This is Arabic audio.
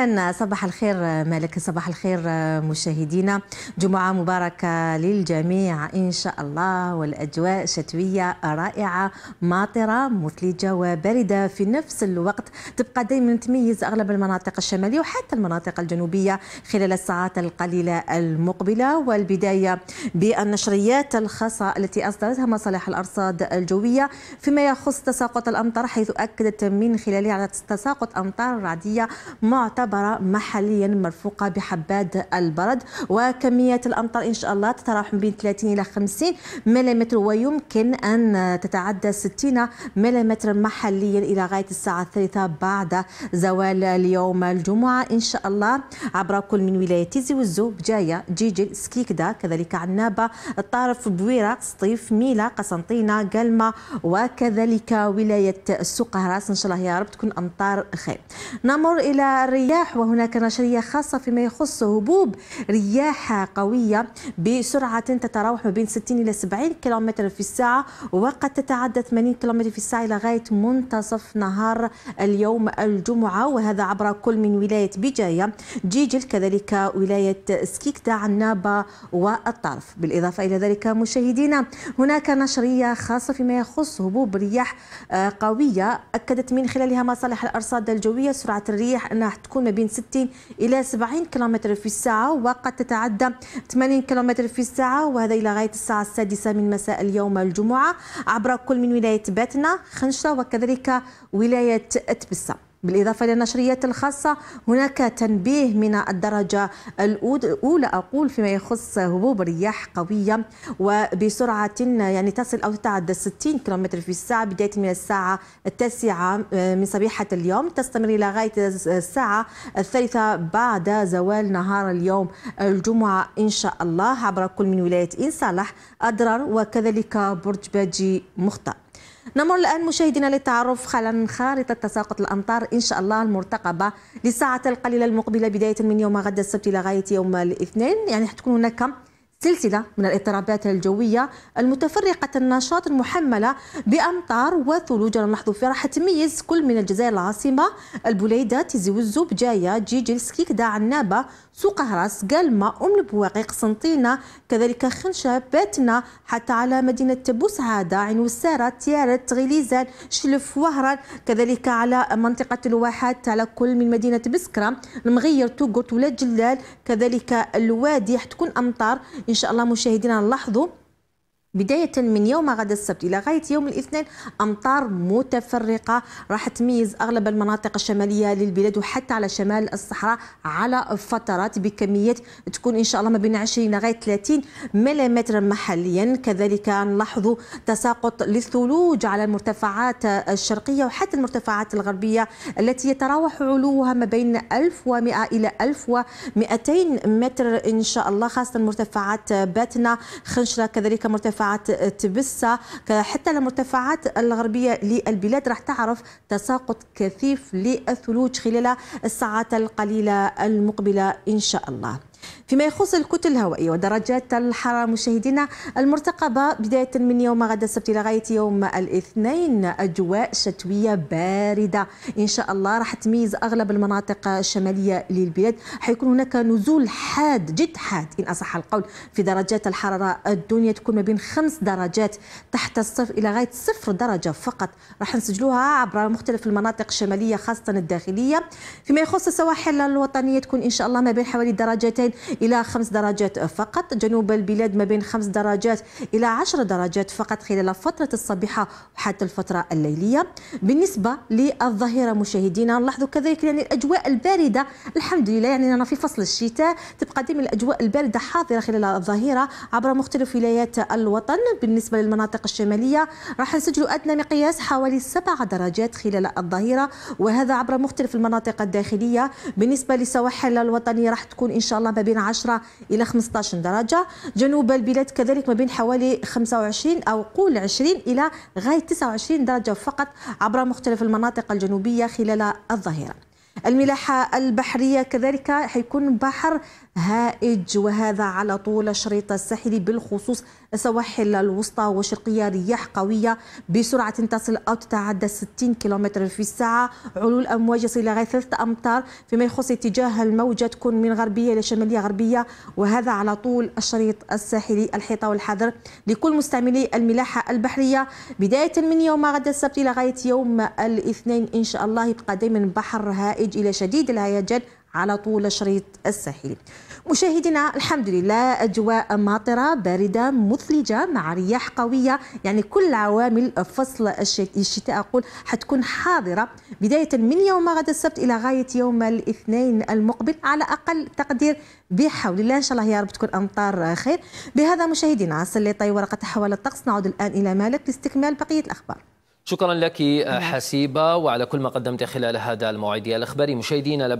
اهلا صباح الخير مالك صباح الخير مشاهدينا جمعه مباركه للجميع ان شاء الله والاجواء شتويه رائعه ماطره مثلجه وبارده في نفس الوقت تبقى دائما تميز اغلب المناطق الشماليه وحتى المناطق الجنوبيه خلال الساعات القليله المقبله والبدايه بالنشريات الخاصه التي اصدرتها مصالح الارصاد الجويه فيما يخص تساقط الامطار حيث اكدت من خلالها على تساقط امطار رعديه معتبره تعتبر محليا مرفوقة بحبات البرد وكميات الأمطار إن شاء الله تتراوح بين 30 إلى 50 ملم ويمكن أن تتعدى 60 ملم محليا إلى غاية الساعة الثالثة بعد زوال اليوم الجمعة إن شاء الله عبر كل من ولاية تيزي وزو بجاية جيجل سكيكدا كذلك عنابة الطارف بويرة سطيف ميلا قسنطينة قلمة وكذلك ولاية السوق هراس إن شاء الله يا رب تكون أمطار خير نمر إلى الرياض الرياح وهناك نشرية خاصة فيما يخص هبوب رياح قوية بسرعة تتراوح ما بين 60 إلى 70 كم في الساعة وقد تتعدى 80 كم في الساعة إلى غاية منتصف نهار اليوم الجمعة وهذا عبر كل من ولاية بجاية جيجل كذلك ولاية سكيكتا عنابة والطرف بالإضافة إلى ذلك مشاهدينا هناك نشرية خاصة فيما يخص هبوب رياح آه، قوية أكدت من خلالها مصالح الأرصاد الجوية سرعة الرياح أنها تكون تكون ما بين 60 إلى 70 كم في الساعة وقد تتعدى 80 كم في الساعة وهذا إلى غاية الساعة السادسة من مساء اليوم الجمعة عبر كل من ولاية باتنا خنشة وكذلك ولاية تبسة بالإضافة إلى النشريات الخاصة هناك تنبيه من الدرجة الأولى أقول فيما يخص هبوب رياح قوية وبسرعة يعني تصل أو تتعدى 60 كم في الساعة بداية من الساعة التاسعة آه، من صبيحة اليوم تستمر إلى غاية الساعة الثالثة بعد زوال نهار اليوم الجمعة إن شاء الله عبر كل من ولاية إن صالح أدرر وكذلك برج باجي مختار نمر الآن مشاهدينا للتعرف خلال خارطة تساقط الأمطار إن شاء الله المرتقبة للساعة القليلة المقبلة بداية من يوم غد السبت لغاية يوم الاثنين يعني حتكون هناك سلسلة من الاضطرابات الجوية المتفرقة النشاط المحملة بأمطار وثلوج نلاحظ في راح تميز كل من الجزائر العاصمة البوليدة تيزي وزو بجاية جيجل سكيك داع النابة سوق هراس قلمة أم البواقي قسنطينة كذلك خنشة باتنا حتى على مدينة بوسعادة عين وسارة تيارت غليزان شلف وهران كذلك على منطقة الواحات على كل من مدينة بسكرة المغير توغوت ولا جلال كذلك الوادي حتكون أمطار ان شاء الله مشاهدينا نلاحظوا بداية من يوم غدا السبت إلى غاية يوم الاثنين أمطار متفرقة راح تميز أغلب المناطق الشمالية للبلاد وحتى على شمال الصحراء على فترات بكميات تكون إن شاء الله ما بين 20 لغاية 30 ملم محليا كذلك نلاحظ تساقط للثلوج على المرتفعات الشرقية وحتى المرتفعات الغربية التي يتراوح علوها ما بين 1100 إلى 1200 متر إن شاء الله خاصة مرتفعات باتنا خنشرة كذلك مرتفعات مرتفعات تبسة حتى المرتفعات الغربية للبلاد راح تعرف تساقط كثيف للثلوج خلال الساعات القليلة المقبلة إن شاء الله فيما يخص الكتل الهوائية ودرجات الحرارة مشاهدينا المرتقبة بداية من يوم غدا السبت لغاية يوم الاثنين أجواء شتوية باردة إن شاء الله راح تميز أغلب المناطق الشمالية للبلاد حيكون هناك نزول حاد جد حاد إن أصح القول في درجات الحرارة الدنيا تكون ما بين خمس درجات تحت الصفر إلى غاية صفر درجة فقط راح نسجلوها عبر مختلف المناطق الشمالية خاصة الداخلية فيما يخص السواحل الوطنية تكون إن شاء الله ما بين حوالي درجتين بين إلى خمس درجات فقط جنوب البلاد ما بين خمس درجات إلى عشر درجات فقط خلال فترة الصبيحة وحتى الفترة الليلية بالنسبة للظهيرة مشاهدينا نلاحظوا كذلك يعني الأجواء الباردة الحمد لله يعني أنا في فصل الشتاء تبقى ديما الأجواء الباردة حاضرة خلال الظهيرة عبر مختلف ولايات الوطن بالنسبة للمناطق الشمالية راح نسجلوا أدنى مقياس حوالي سبع درجات خلال الظهيرة وهذا عبر مختلف المناطق الداخلية بالنسبة لسواحل الوطنية راح تكون إن شاء الله ما بين 10 إلى 15 درجة جنوب البلاد كذلك ما بين حوالي 25 أو قول 20 إلى غاية 29 درجة فقط عبر مختلف المناطق الجنوبية خلال الظهيرة الملاحة البحرية كذلك حيكون بحر هائج وهذا على طول الشريط الساحلي بالخصوص السواحل الوسطى وشرقية رياح قوية بسرعة تصل أو تتعدى 60 كم في الساعة علول أمواج يصل إلى ثلاثة أمتار فيما يخص اتجاه الموجة تكون من غربية إلى شمالية غربية وهذا على طول الشريط الساحلي الحيطة والحذر لكل مستعملي الملاحة البحرية بداية من يوم غدا السبت إلى غاية يوم الاثنين إن شاء الله يبقى دائما بحر هائج الحائج إلى شديد الهيجان على طول شريط الساحل مشاهدينا الحمد لله أجواء ماطرة باردة مثلجة مع رياح قوية يعني كل عوامل فصل الشتاء أقول حتكون حاضرة بداية من يوم غدا السبت إلى غاية يوم الاثنين المقبل على أقل تقدير بحول الله إن شاء الله يا رب تكون أمطار خير بهذا مشاهدينا سليطي ورقة حوالي الطقس نعود الآن إلى مالك لاستكمال بقية الأخبار شكرا لك آه، نعم. حسيبة وعلى كل ما قدمت خلال هذا الموعد الأخباري مشاهدينا